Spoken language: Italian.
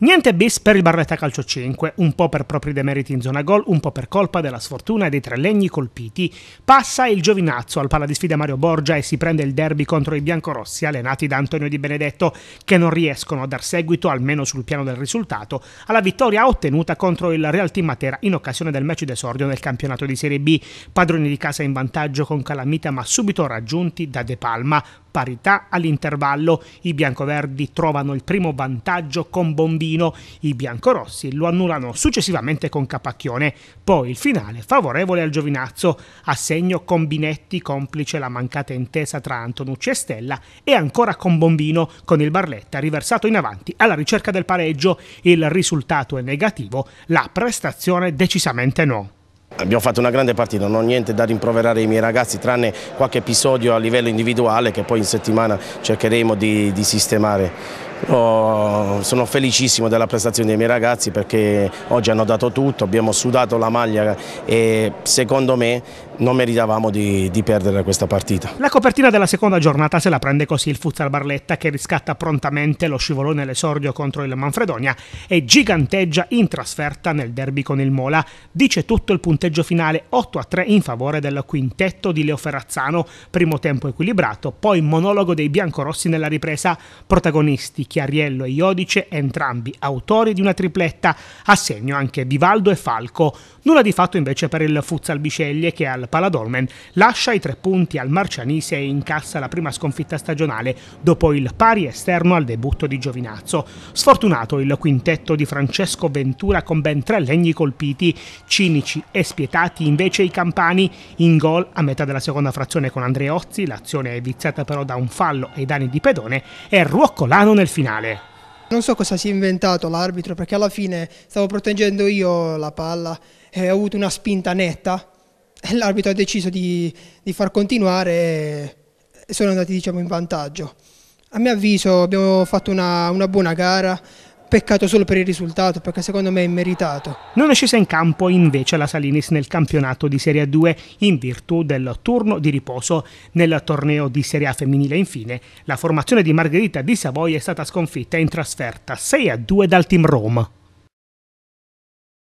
Niente bis per il Barletta Calcio 5, un po' per propri demeriti in zona gol, un po' per colpa della sfortuna e dei tre legni colpiti. Passa il giovinazzo al palla di sfida Mario Borgia e si prende il derby contro i biancorossi allenati da Antonio Di Benedetto, che non riescono a dar seguito, almeno sul piano del risultato, alla vittoria ottenuta contro il Real Team Matera in occasione del match d'esordio nel campionato di Serie B. Padroni di casa in vantaggio con Calamita, ma subito raggiunti da De Palma, parità all'intervallo. I biancoverdi trovano il primo vantaggio con Bombino, i biancorossi lo annullano successivamente con Capacchione. Poi il finale favorevole al Giovinazzo, assegno con Binetti complice la mancata intesa tra Antonucci e Stella e ancora con Bombino con il Barletta riversato in avanti alla ricerca del pareggio. Il risultato è negativo, la prestazione decisamente no abbiamo fatto una grande partita, non ho niente da rimproverare ai miei ragazzi tranne qualche episodio a livello individuale che poi in settimana cercheremo di, di sistemare. Oh, sono felicissimo della prestazione dei miei ragazzi perché oggi hanno dato tutto, abbiamo sudato la maglia e secondo me non meritavamo di, di, perdere questa partita. La copertina della seconda giornata se la prende così il futsal Barletta che riscatta prontamente lo scivolone all'esordio contro il Manfredonia e giganteggia in trasferta nel derby con il Mola. Dice tutto il punteggio finale 8 a 3 in favore del quintetto di Leo Ferrazzano, primo tempo equilibrato, poi monologo dei biancorossi nella ripresa, protagonisti Chiariello e Iodice, entrambi autori di una tripletta, a segno anche Vivaldo e Falco. Nulla di fatto invece per il Futsal Bisceglie che al Paladolmen lascia i tre punti al Marcianise e incassa la prima sconfitta stagionale dopo il pari esterno al debutto di Giovinazzo. Sfortunato il quintetto di Francesco Ventura con ben tre legni colpiti, cinici e spietati invece i campani in gol a metà della seconda frazione con Andreozzi, l'azione è viziata però da un fallo e danni di pedone e Ruoccolano nel finale finale. Non so cosa si è inventato l'arbitro perché alla fine stavo proteggendo io la palla e ho avuto una spinta netta e l'arbitro ha deciso di, di, far continuare e sono andati diciamo, in vantaggio. A mio avviso abbiamo fatto una, una buona gara, Peccato solo per il risultato, perché secondo me è meritato. Non è scesa in campo invece la Salinis nel campionato di Serie 2 in virtù del turno di riposo nel torneo di Serie A femminile. Infine, la formazione di Margherita di Savoia è stata sconfitta in trasferta 6-2 dal Team Roma.